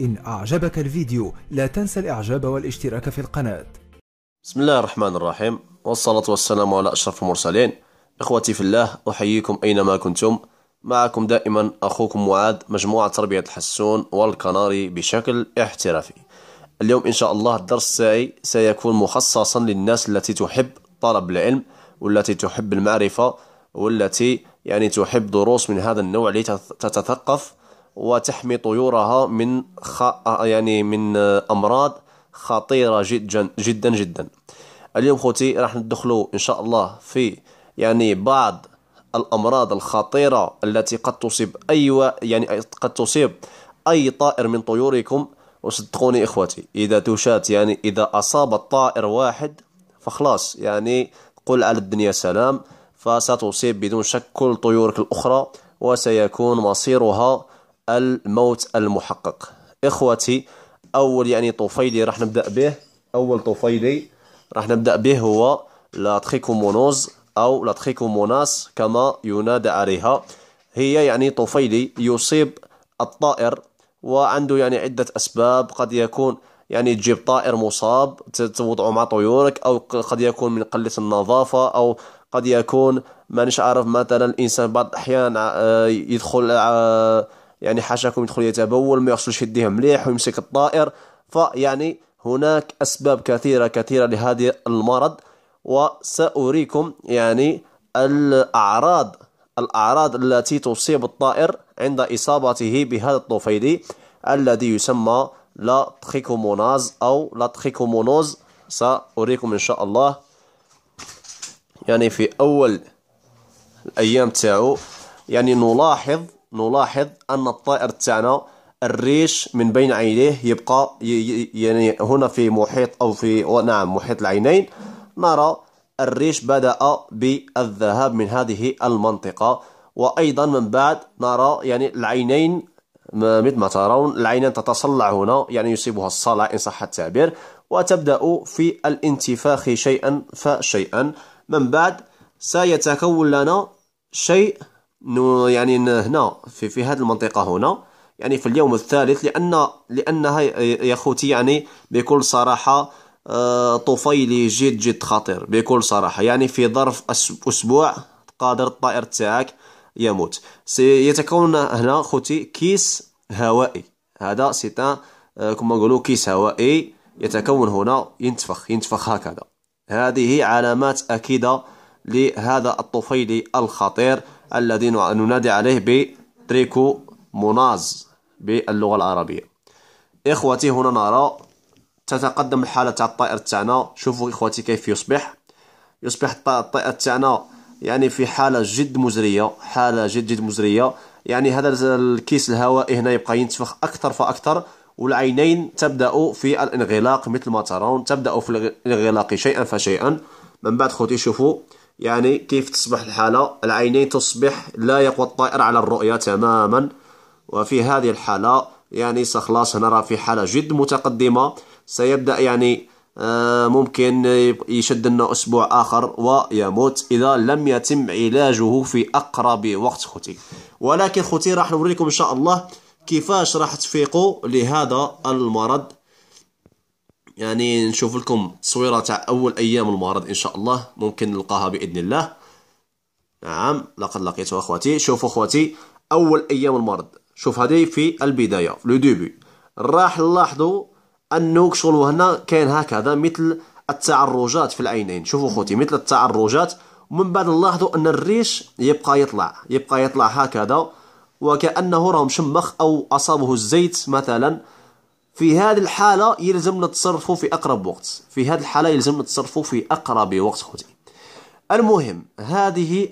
إن أعجبك الفيديو لا تنسى الإعجاب والاشتراك في القناة بسم الله الرحمن الرحيم والصلاة والسلام على أشرف المرسلين إخوتي في الله أحييكم أينما كنتم معكم دائما أخوكم معاذ مجموعة تربية الحسون والكناري بشكل احترافي اليوم إن شاء الله الدرس تاعي سيكون مخصصا للناس التي تحب طلب العلم والتي تحب المعرفة والتي يعني تحب دروس من هذا النوع لتتثقف وتحمي طيورها من خ... آه، يعني من آه، امراض خطيره جدا جدا جدا اليوم خوتي راح ندخلوا ان شاء الله في يعني بعض الامراض الخطيره التي قد تصيب اي يعني قد تصيب اي طائر من طيوركم وصدقوني اخوتي اذا توشات يعني اذا اصاب الطائر واحد فخلاص يعني قل على الدنيا سلام فستصيب بدون شك كل طيورك الاخرى وسيكون مصيرها الموت المحقق إخوتي أول يعني طفيلي راح نبدأ به أول طفيلي راح نبدأ به هو لا تريكومونوز أو لا تريكوموناس كما ينادى عليها هي يعني طفيلي يصيب الطائر وعنده يعني عدة أسباب قد يكون يعني تجيب طائر مصاب توضعه مع طيورك أو قد يكون من قلة النظافة أو قد يكون مانيش عارف مثلا الإنسان بعض الأحيان آه، يدخل آه، يعني حاشاكم يدخل يتبول ما يغسلش يديه مليح ويمسك الطائر فيعني هناك أسباب كثيرة كثيرة لهذا المرض وسأريكم يعني الأعراض الأعراض التي تصيب الطائر عند إصابته بهذا الطفيلي الذي يسمى لا تريكوموناز أو لا تريكومونوز سأريكم إن شاء الله يعني في أول الأيام تاعو يعني نلاحظ نلاحظ أن الطائر تاعنا الريش من بين عينيه يبقى يعني هنا في محيط أو في نعم محيط العينين نرى الريش بدأ بالذهاب من هذه المنطقة وأيضا من بعد نرى يعني العينين مثل ما ترون العينين تتصلع هنا يعني يصيبها الصلع إن صح التعبير وتبدأ في الانتفاخ شيئا فشيئا من بعد سيتكون لنا شيء نو يعني هنا في في هذه المنطقه هنا يعني في اليوم الثالث لان لانها يا خوتي يعني بكل صراحه آه، طفيلي جد جد خطير بكل صراحه يعني في ظرف اسبوع قادر الطائر تاعك يموت سيتكون هنا خوتي كيس هوائي هذا سيتا آه، كما نقولوا كيس هوائي يتكون هنا ينتفخ ينتفخ هكذا هذه علامات اكيده لهذا الطفيلي الخطير الذي ننادي عليه بتريكو موناز باللغة العربية إخوتي هنا نرى تتقدم الحالة تاع الطائر تاعنا شوفوا إخوتي كيف يصبح يصبح الطائر تاعنا يعني في حالة جد مزرية حالة جد جد مزرية يعني هذا الكيس الهوائي هنا يبقى ينتفخ أكثر فأكثر والعينين تبدأ في الانغلاق مثل ما ترون تبدأ في الانغلاق شيئا فشيئا من بعد خوتي شوفوا يعني كيف تصبح الحالة العينين تصبح لا يقوى الطائر على الرؤية تماما وفي هذه الحالة يعني سخلاص نرى في حالة جد متقدمة سيبدأ يعني آه، ممكن يشد لنا أسبوع آخر ويموت إذا لم يتم علاجه في أقرب وقت خوتي ولكن خوتي راح نوريكم إن شاء الله كيفاش راح تفيقوا لهذا المرض يعني نشوف لكم تصويره تاع اول ايام المعرض ان شاء الله ممكن نلقاها باذن الله نعم لقد لقيتها اخواتي شوفوا اخواتي اول ايام المعرض شوف هذه في البدايه لو ديبي راح نلاحظوا انه شغل هنا كاين هكذا مثل التعرجات في العينين شوفوا اخوتي مثل التعرجات ومن بعد نلاحظوا ان الريش يبقى يطلع يبقى يطلع هكذا وكانه راه مشمخ او اصابه الزيت مثلا في هذه الحالة يلزم نتصرفوا في أقرب وقت في هذه الحالة يلزم نتصرفوا في أقرب وقت خوتي المهم هذه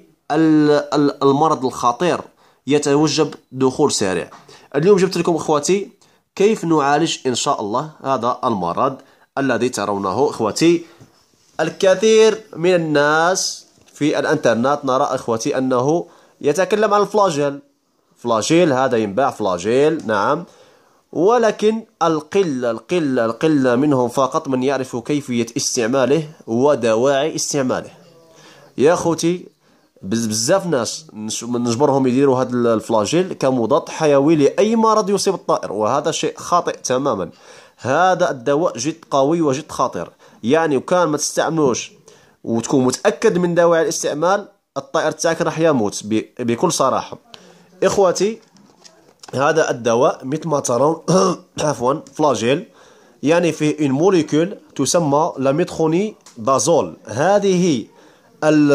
المرض الخطير يتوجب دخول سريع اليوم جبت لكم اخواتي كيف نعالج ان شاء الله هذا المرض الذي ترونه اخواتي الكثير من الناس في الانترنت نرى اخواتي انه يتكلم عن الفلاجيل فلاجيل هذا ينباع فلاجيل نعم ولكن القلة القلة القلة منهم فقط من يعرف كيفية استعماله ودواعي استعماله يا خوتي بزاف ناس نجبرهم يديروا هذا الفلاجيل كمضاد حيوي لأي مرض يصيب الطائر وهذا شيء خاطئ تماما هذا الدواء جد قوي وجد خطير يعني وكان ما تستعملوش وتكون متأكد من دواعي الاستعمال الطائر تاعك راح يموت بكل صراحة إخوتي هذا الدواء مثل ما ترون عفوا فلاجيل يعني فيه اون موليكول تسمى لاميتروني بازول هذه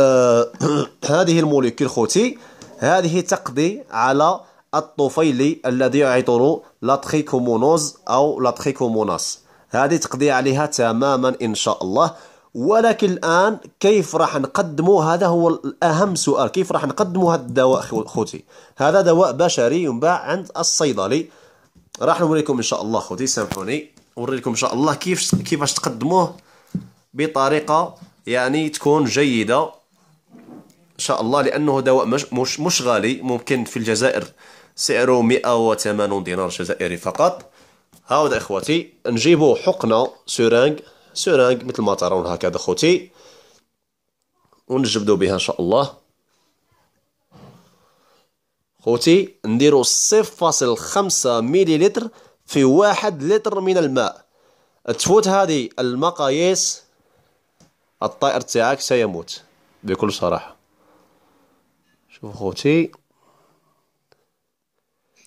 هذه الموليكول خوتي هذه تقضي على الطفيلي الذي لا لاتريكومونوز او لاتريكوموناس هذه تقضي عليها تماما ان شاء الله ولكن الآن كيف راح نقدمه هذا هو الأهم سؤال كيف راح نقدمه هذا الدواء خوتي هذا دواء بشري ينباع عند الصيدلي راح نوريكم إن شاء الله خوتي سامحوني نوريكم إن شاء الله كيف كيفاش تقدموه بطريقة يعني تكون جيدة إن شاء الله لأنه دواء مش, مش, مش غالي ممكن في الجزائر سعره 180 دينار جزائري فقط هاو إخواتي نجيبو حقنة سورانج سيرانك مثل ما ترون هكذا خوتي ونجبدو بها ان شاء الله خوتي نديرو صفر فاصل خمسة مليلتر في واحد لتر من الماء تفوت هذه المقاييس الطائر تاعك سيموت بكل صراحة شوفوا خوتي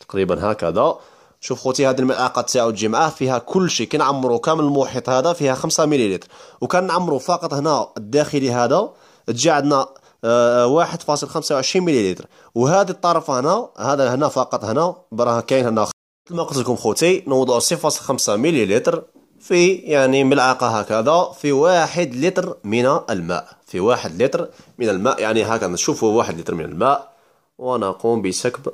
تقريبا هكذا شوف خوتي هاد الملعقه تاعو تجي معاه فيها كل شيء كنعمرو كامل المحيط هذا فيها خمسة مليلتر وكنعمرو فقط هنا الداخلي هذا تجي عندنا آه، واحد فاصل خمسة وعشرين مليلتر وهذا الطرف هنا هذا هنا فقط هنا براه كاين هنا كما قلت لكم خوتي نوضعو صفر فاصل خمسة مليلتر في يعني ملعقة هكذا في واحد لتر من الماء في واحد لتر من الماء يعني هكذا نشوفو واحد لتر من الماء ونقوم بسكب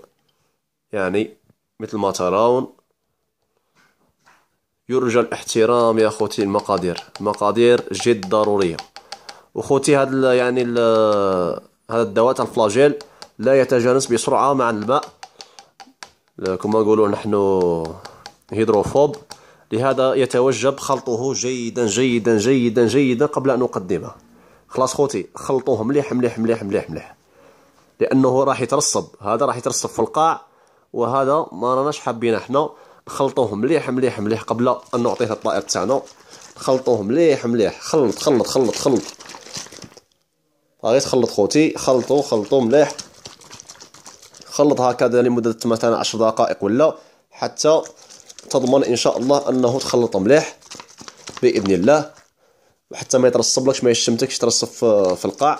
يعني مثل ما ترون يرجى الاحترام يا خوتي المقادير المقادير جد ضرورية وخوتي هاد يعني هذا الدواء تاع الفلاجيل لا يتجانس بسرعة مع الماء كما نقولوا نحن هيدروفوب لهذا يتوجب خلطه جيدا جيدا جيدا جيدا قبل أن نقدمه خلاص خوتي خلطوه مليح مليح مليح مليح مليح لأنه راح يترسب هذا راح يترسب في القاع وهذا ما راناش حابين احنا نخلطوه مليح مليح مليح قبل ان نعطيه الطائر تاعنا نخلطوه مليح مليح خلط خلط خلط خلط غير تخلط خوتي خلطو خلطو مليح خلط هكذا لمدة مثلا عشر دقائق ولا حتى تضمن ان شاء الله انه تخلط مليح باذن الله وحتى ما يترسب لكش ما يشمتكش ترسب في القاع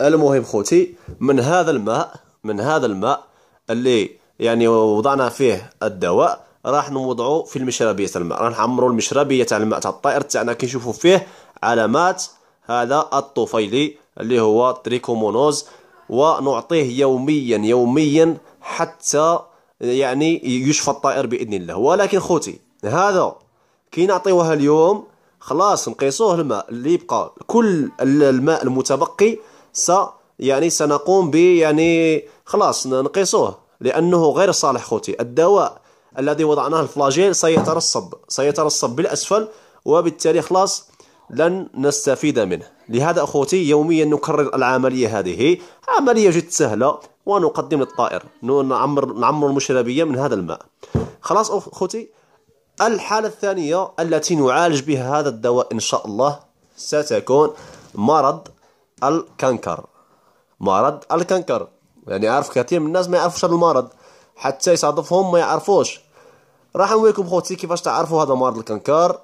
المهم خوتي من هذا الماء من هذا الماء اللي يعني وضعنا فيه الدواء راح نوضعو في المشربيه تاع الماء راح نعمروا المشربيه تاع الماء تاع الطائر تاعنا كنشوفوا فيه علامات هذا الطفيلي اللي هو تريكومونوز ونعطيه يوميا يوميا حتى يعني يشفى الطائر باذن الله ولكن خوتي هذا كي نعطيوه اليوم خلاص نقيسوه الماء اللي يبقى كل الماء المتبقي س يعني سنقوم ب يعني خلاص نقيسوه لأنه غير صالح خوتي الدواء الذي وضعناه الفلاجيل سيترسب سيترسب بالأسفل وبالتالي خلاص لن نستفيد منه لهذا أخوتي يوميا نكرر العملية هذه عملية جد سهلة ونقدم للطائر نعمر, نعمر المشربية من هذا الماء خلاص أخوتي الحالة الثانية التي نعالج بها هذا الدواء إن شاء الله ستكون مرض الكنكر مرض الكنكر يعني عارف كثير من الناس ما يعرفوش هذا المرض حتى يصادفهم ما يعرفوش راح نوريكم خوتي كيفاش تعرفوا هذا مرض الكنكر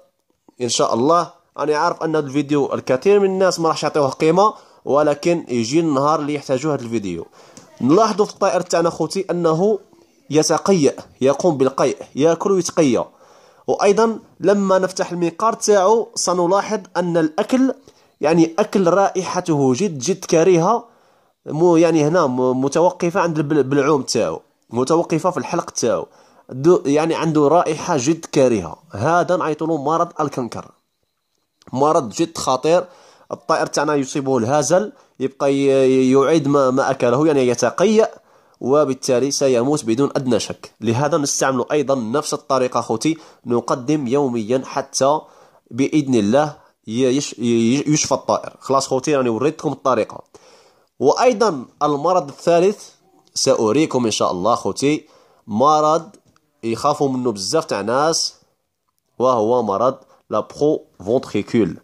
ان شاء الله انا عارف ان هذا الفيديو الكثير من الناس ما راحش يعطيوه قيمه ولكن يجي النهار اللي يحتاجوا هذا الفيديو نلاحظوا في الطائر تاعنا خوتي انه يتقيأ يقوم بالقيء ياكل ويتقيأ وايضا لما نفتح المنقار تاعو سنلاحظ ان الاكل يعني أكل رائحته جد جد كريهة مو يعني هنا متوقفة عند البلعوم تاعو متوقفة في الحلق تاعو يعني عنده رائحة جد كريهة هذا نعيطولو مرض الكنكر مرض جد خطير الطائر تاعنا يصيبه الهزل يبقى يعيد ما, ما أكله يعني يتقيأ وبالتالي سيموت بدون أدنى شك لهذا نستعمل أيضا نفس الطريقة أخوتي نقدم يوميا حتى بإذن الله يشفى الطائر خلاص خوتي راني وريتكم الطريقة وأيضا المرض الثالث سأريكم إن شاء الله خوتي مرض يخافوا منه بزاف تاع ناس وهو مرض لا برو فونتريكول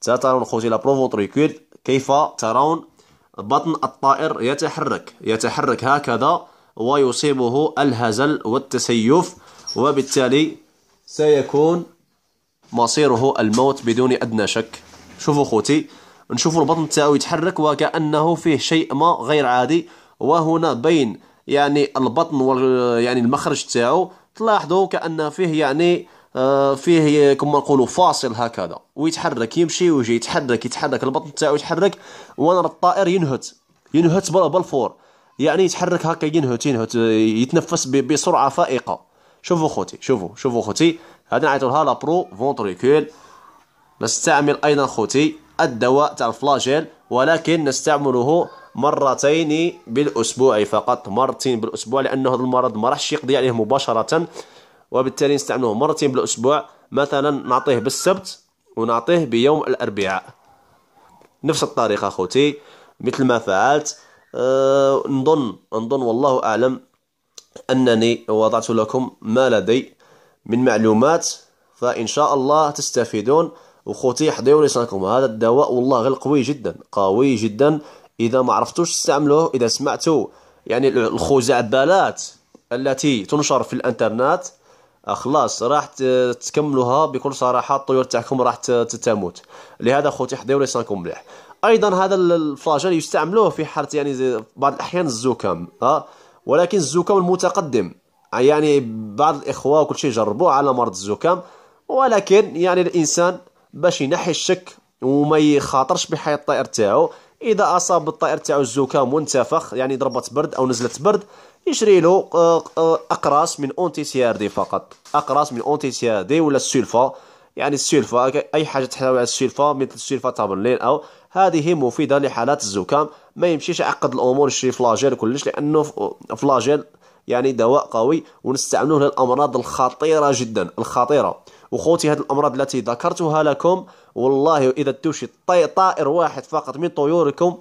ترون خوتي لا برو فونتريكول كيف ترون بطن الطائر يتحرك يتحرك هكذا ويصيبه الهزل والتسيف وبالتالي سيكون مصيره الموت بدون أدنى شك شوفوا خوتي نشوفوا البطن تاعو يتحرك وكأنه فيه شيء ما غير عادي وهنا بين يعني البطن وال يعني المخرج تاعو تلاحظوا كأن فيه يعني آه، فيه كما نقولوا فاصل هكذا ويتحرك يمشي ويجي يتحرك يتحرك البطن تاعو يتحرك ونرى الطائر ينهت ينهت بالفور يعني يتحرك هكا ينهت ينهت يتنفس بسرعه فائقه شوفوا خوتي شوفوا شوفوا خوتي هذه نعيطولها لا برو فونتريكول نستعمل ايضا خوتي الدواء تاع الفلاجيل ولكن نستعمله مرتين بالاسبوع فقط مرتين بالاسبوع لانه هذا المرض ما راحش يقضي عليه مباشره وبالتالي نستعمله مرتين بالاسبوع مثلا نعطيه بالسبت ونعطيه بيوم الاربعاء نفس الطريقه خوتي مثل ما فعلت أه نظن نظن والله اعلم انني وضعت لكم ما لدي من معلومات فإن شاء الله تستفيدون وخوتي حضيو لسانكم هذا الدواء والله غير قوي جدا قوي جدا إذا ما عرفتوش تستعملوه إذا سمعتوا يعني الخزعبلات التي تنشر في الانترنت آه، خلاص راح تكملوها بكل صراحه الطيور تاعكم راح تموت لهذا خوتي حضيو لسانكم مليح ايضا هذا الفلاجيل يستعملوه في حاله يعني بعض الاحيان الزكام ها آه، ولكن الزكام المتقدم يعني بعض الإخوة وكل شيء جربوه على مرض الزكام ولكن يعني الإنسان باش ينحي الشك وما يخاطرش بحياة الطائر تاعو إذا أصاب الطائر تاعو الزكام وانتفخ يعني ضربت برد أو نزلت برد يشري له آه، آه، أقراص من أونتي سي آر دي فقط أقراص من أونتي سي آر دي ولا السلفا يعني السلفا أي حاجة تحتوي على السلفا مثل السلفا تابرلين أو هذه مفيدة لحالات الزكام ما يمشيش يعقد الأمور يشري فلاجيل كلش لأنه فلاجيل يعني دواء قوي ونستعملوه للامراض الخطيره جدا الخطيره وخوتي هذه الامراض التي ذكرتها لكم والله اذا توشي طائر واحد فقط من طيوركم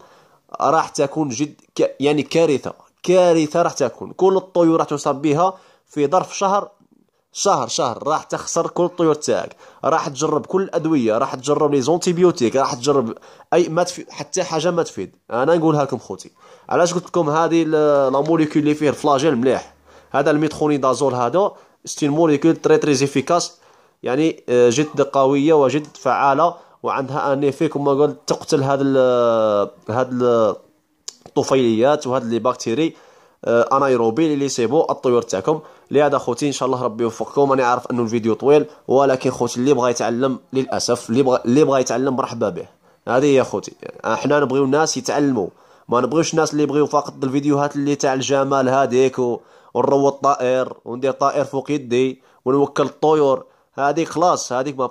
راح تكون جد يعني كارثه كارثه راح تكون كل الطيور راح تصاب بها في ظرف شهر شهر شهر راح تخسر كل الطيور تاعك راح تجرب كل الادويه راح تجرب لي زونتيبيوتيك راح تجرب اي ما تفيد حتى حاجه ما تفيد انا نقولها لكم خوتي علاش قلت لكم هذه لا موليكول اللي فيه الفلاجيل مليح هذا الميتخونيدازول هذا ستي موليكول تري تري افيكاس يعني آه، جد قويه وجد فعاله وعندها ان افي كما قلت تقتل هذا هذا الطفيليات وهذا لي بكتيري آه، انايروبي اللي سيبو الطيور تاعكم لهذا خوتي ان شاء الله ربي يوفقكم انا عارف انه الفيديو طويل ولكن خوتي اللي بغى يتعلم للاسف اللي بغى اللي بغى يتعلم مرحبا به هذه هي خوتي احنا آه، نبغيو الناس يتعلموا ما نبغيوش الناس اللي يبغيو فقط الفيديوهات اللي تاع الجمال هذيك و... ونروض طائر وندير طائر فوق يدي ونوكل الطيور هذيك خلاص هذيك ما